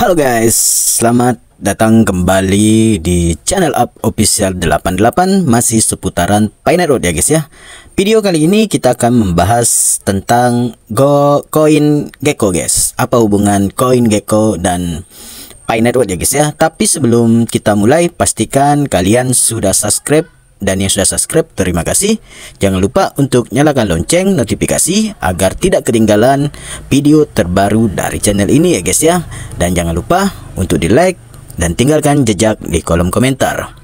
Halo guys, selamat datang kembali di channel up official 88 masih seputaran Pine Road ya guys ya. Video kali ini kita akan membahas tentang Go Coin Gecko guys. Apa hubungan Coin Gecko dan Pine Road ya guys ya. Tapi sebelum kita mulai pastikan kalian sudah subscribe dan yang sudah subscribe terima kasih. Jangan lupa untuk nyalakan lonceng notifikasi agar tidak ketinggalan video terbaru dari channel ini ya guys ya. Dan jangan lupa untuk di like dan tinggalkan jejak di kolom komentar.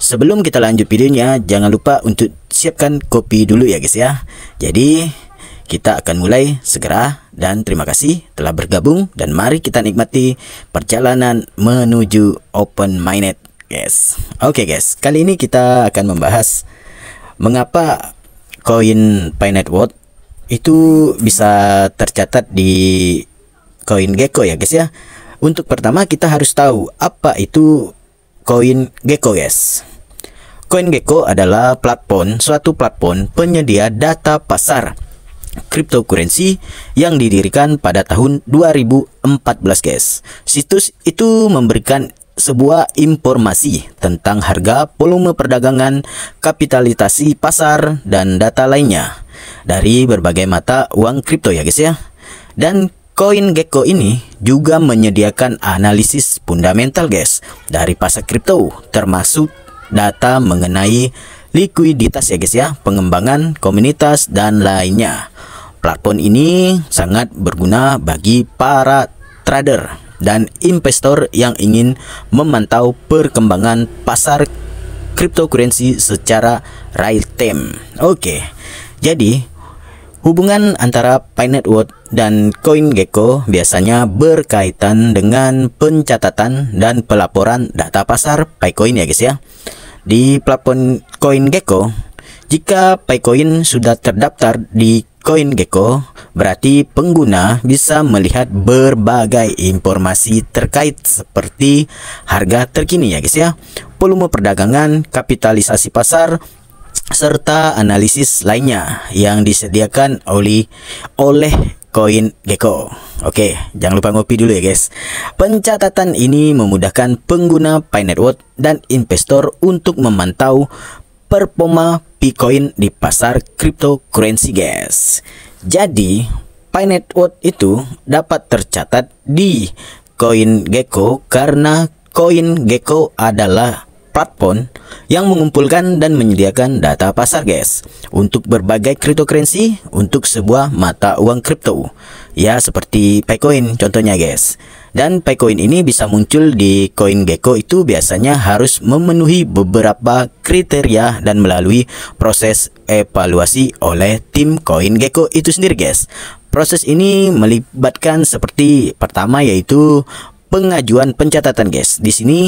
Sebelum kita lanjut videonya, jangan lupa untuk siapkan kopi dulu ya guys ya. Jadi kita akan mulai segera dan terima kasih telah bergabung dan mari kita nikmati perjalanan menuju open minded guys. Oke okay, guys, kali ini kita akan membahas mengapa koin Pi Network itu bisa tercatat di koin Gecko ya guys ya. Untuk pertama kita harus tahu apa itu koin Gecko guys. Koin Gecko adalah platform suatu platform penyedia data pasar cryptocurrency yang didirikan pada tahun 2014 guys. Situs itu memberikan sebuah informasi tentang harga volume perdagangan, kapitalisasi pasar, dan data lainnya dari berbagai mata uang kripto ya guys ya. Dan Gecko ini juga menyediakan analisis fundamental guys dari pasar kripto termasuk data mengenai likuiditas ya guys ya, pengembangan komunitas dan lainnya. Platform ini sangat berguna bagi para trader dan investor yang ingin memantau perkembangan pasar cryptocurrency secara real time. Oke. Jadi, hubungan antara World dan CoinGecko biasanya berkaitan dengan pencatatan dan pelaporan data pasar PyCoin ya guys ya. Di platform CoinGecko, jika PayCoin sudah terdaftar di CoinGecko, berarti pengguna bisa melihat berbagai informasi terkait seperti harga terkini ya guys ya, volume perdagangan, kapitalisasi pasar, serta analisis lainnya yang disediakan oleh oleh koin gecko oke jangan lupa ngopi dulu ya guys pencatatan ini memudahkan pengguna Pi Network dan investor untuk memantau performa Bitcoin di pasar cryptocurrency guys. Jadi, Pi Network itu dapat tercatat di Gecko karena Gecko adalah platform yang mengumpulkan dan menyediakan data pasar gas untuk berbagai cryptocurrency untuk sebuah mata uang kripto. Ya, seperti Paycoin contohnya guys. Dan Paycoin ini bisa muncul di Gecko itu biasanya harus memenuhi beberapa kriteria dan melalui proses evaluasi oleh tim Gecko itu sendiri guys. Proses ini melibatkan seperti pertama yaitu pengajuan pencatatan guys. Di sini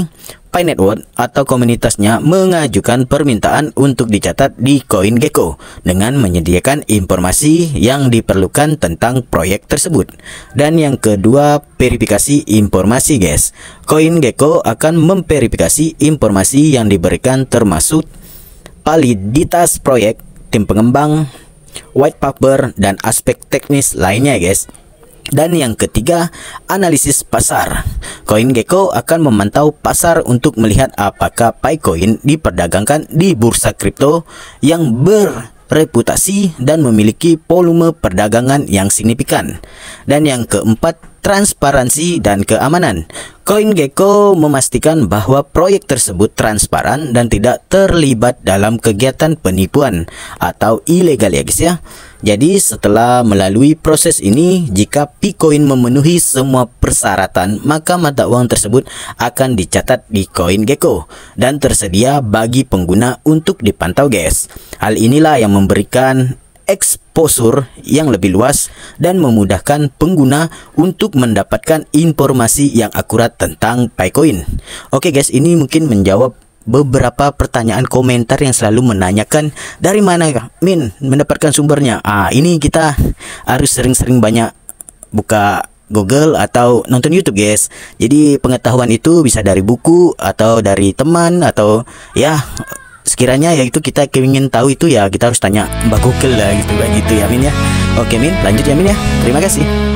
Pi Network atau komunitasnya mengajukan permintaan untuk dicatat di koin Gecko dengan menyediakan informasi yang diperlukan tentang proyek tersebut. Dan yang kedua, verifikasi informasi guys. Koin Gecko akan memverifikasi informasi yang diberikan termasuk validitas proyek, tim pengembang, white paper, dan aspek teknis lainnya guys. Dan yang ketiga, analisis pasar. koin gecko akan memantau pasar untuk melihat apakah pai koin diperdagangkan di bursa kripto yang berreputasi dan memiliki volume perdagangan yang signifikan. Dan yang keempat, transparansi, dan keamanan. CoinGecko memastikan bahwa proyek tersebut transparan dan tidak terlibat dalam kegiatan penipuan atau ilegal ya guys ya. Jadi setelah melalui proses ini, jika Picoin memenuhi semua persyaratan, maka mata uang tersebut akan dicatat di CoinGecko dan tersedia bagi pengguna untuk dipantau guys. Hal inilah yang memberikan exposure yang lebih luas dan memudahkan pengguna untuk mendapatkan informasi yang akurat tentang PayCoin. Oke guys, ini mungkin menjawab beberapa pertanyaan komentar yang selalu menanyakan dari mana Min mendapatkan sumbernya. Ah, ini kita harus sering-sering banyak buka Google atau nonton YouTube guys. Jadi pengetahuan itu bisa dari buku atau dari teman atau ya kiranya ya itu kita ingin tahu itu ya kita harus tanya Mbak Google lah gitu kayak gitu ya Min ya oke Min lanjut ya Min ya terima kasih